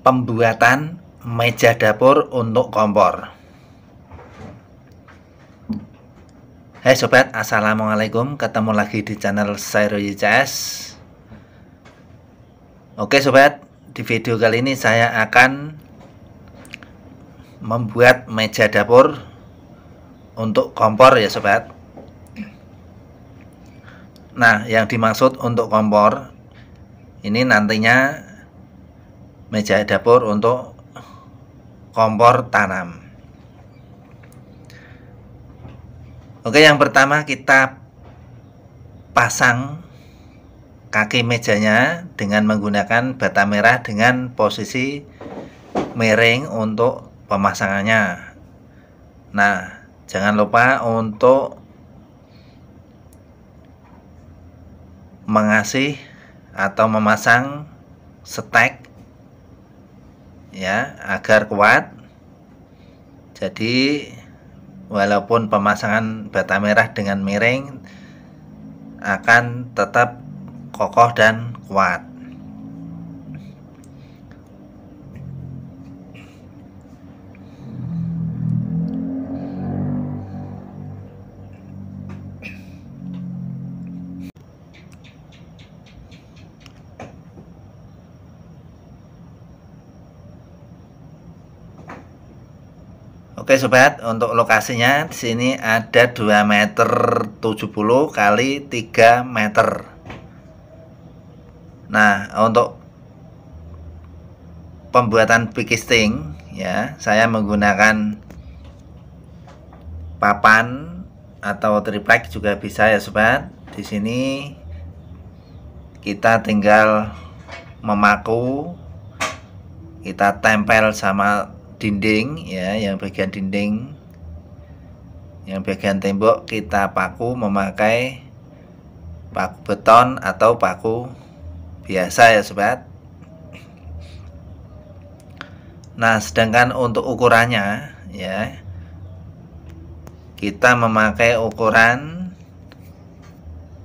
pembuatan meja dapur untuk kompor Hai sobat, Assalamualaikum Ketemu lagi di channel Sairo YCS Oke sobat, di video kali ini saya akan Membuat meja dapur Untuk kompor ya sobat Nah, yang dimaksud untuk kompor Ini nantinya meja dapur untuk kompor tanam. Oke, yang pertama kita pasang kaki mejanya dengan menggunakan bata merah dengan posisi miring untuk pemasangannya. Nah, jangan lupa untuk mengasih atau memasang stek ya agar kuat jadi walaupun pemasangan bata merah dengan miring akan tetap kokoh dan kuat Oke sobat, untuk lokasinya di sini ada 2 meter 70 kali 3 meter. Nah, untuk pembuatan pikisting ya, saya menggunakan papan atau triplek juga bisa ya sobat. Di sini kita tinggal memaku kita tempel sama dinding ya yang bagian dinding yang bagian tembok kita paku memakai paku beton atau paku biasa ya sobat nah sedangkan untuk ukurannya ya kita memakai ukuran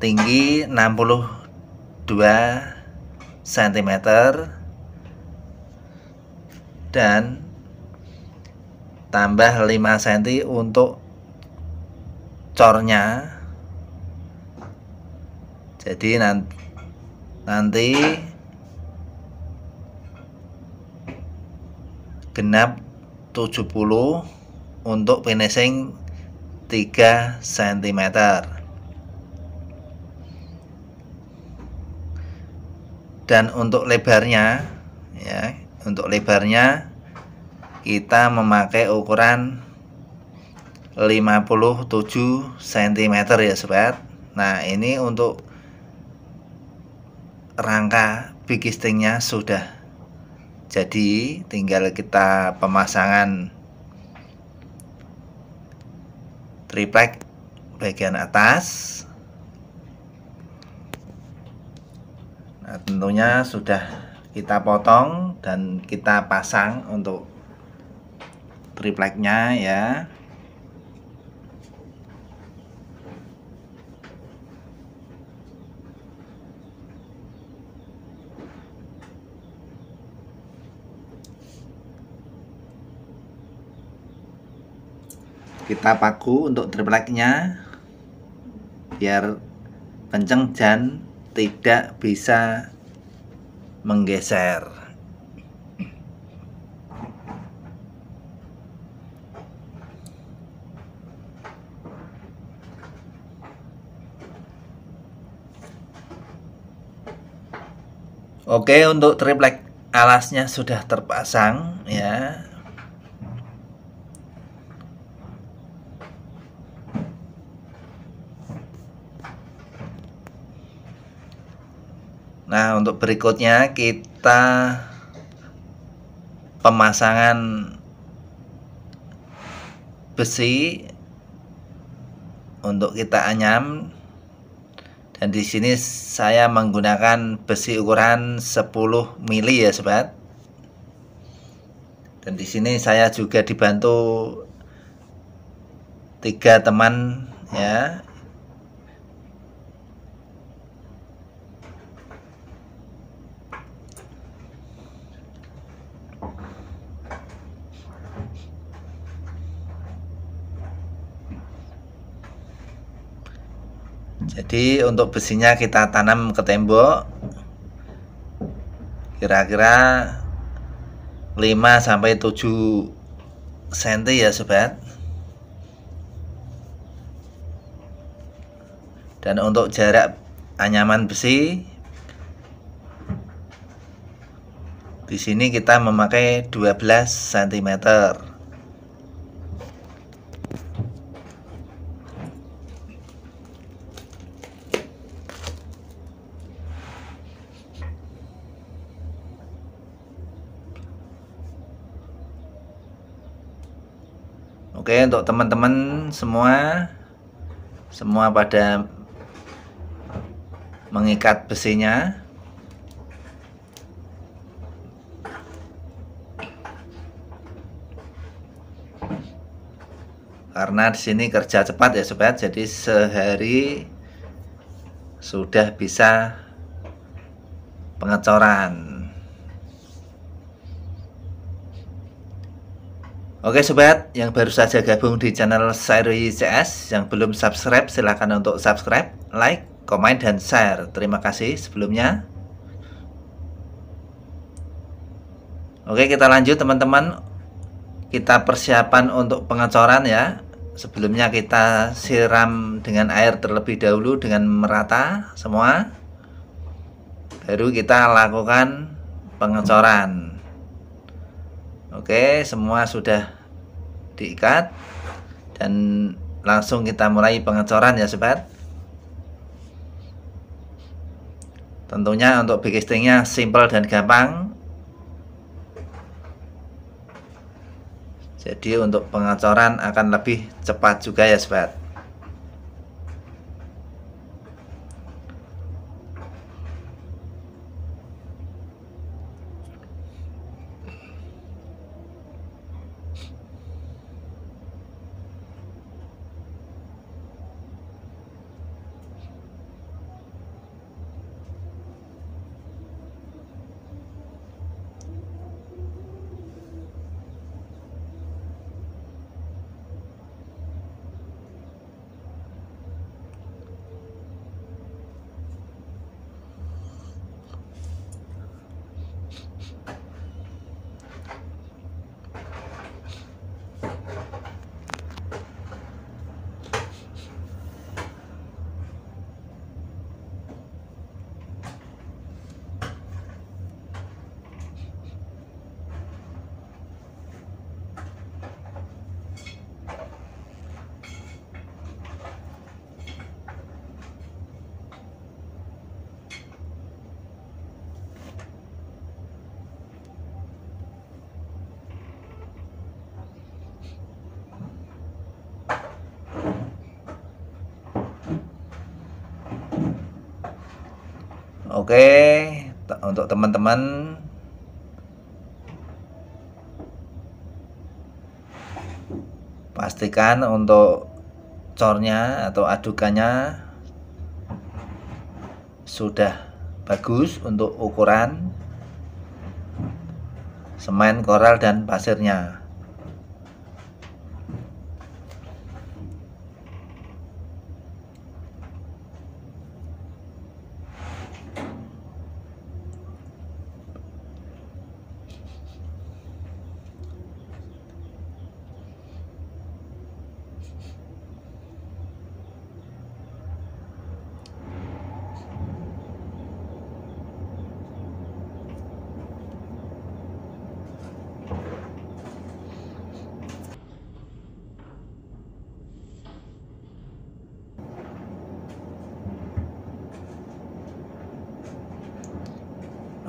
tinggi 62 cm dan tambah 5 cm untuk cornya jadi nanti, nanti genap 70 untuk finishing 3 cm dan untuk lebarnya ya untuk lebarnya kita memakai ukuran 57 cm ya sobat nah ini untuk rangka big stringnya sudah jadi tinggal kita pemasangan triplek bagian atas nah tentunya sudah kita potong dan kita pasang untuk tripleknya ya kita paku untuk tripleknya biar kenceng dan tidak bisa menggeser Oke, untuk triplek alasnya sudah terpasang ya. Nah, untuk berikutnya kita pemasangan besi untuk kita anyam dan di sini saya menggunakan besi ukuran 10 mili ya sobat dan di sini saya juga dibantu tiga teman ya jadi untuk besinya kita tanam ke tembok kira-kira 5 sampai 7 cm ya sobat dan untuk jarak anyaman besi di sini kita memakai 12 cm Oke, untuk teman-teman semua semua pada mengikat besinya. Karena di sini kerja cepat ya sobat, jadi sehari sudah bisa pengecoran Oke sobat, yang baru saja gabung di channel seri CS, yang belum subscribe silahkan untuk subscribe, like, komen, dan share. Terima kasih sebelumnya. Oke kita lanjut teman-teman, kita persiapan untuk pengecoran ya. Sebelumnya kita siram dengan air terlebih dahulu dengan merata semua. Baru kita lakukan pengecoran. Oke, semua sudah diikat dan langsung kita mulai pengecoran ya sobat tentunya untuk backlistingnya simple dan gampang jadi untuk pengecoran akan lebih cepat juga ya sobat oke okay. untuk teman-teman pastikan untuk cornya atau adukannya sudah bagus untuk ukuran semen koral dan pasirnya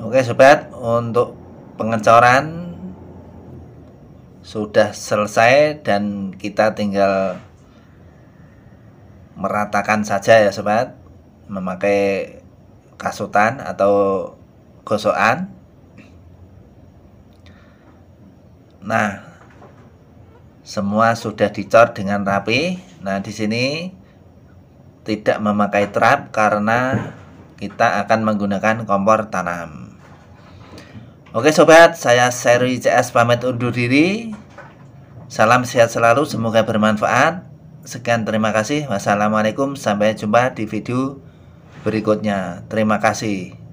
Oke sobat, untuk pengecoran sudah selesai dan kita tinggal meratakan saja ya sobat memakai kasutan atau gosokan. Nah, semua sudah dicor dengan rapi. Nah, di sini tidak memakai trap karena kita akan menggunakan kompor tanam. Oke sobat, saya Seri CS pamit undur diri. Salam sehat selalu, semoga bermanfaat. Sekian terima kasih. Wassalamualaikum, sampai jumpa di video berikutnya. Terima kasih.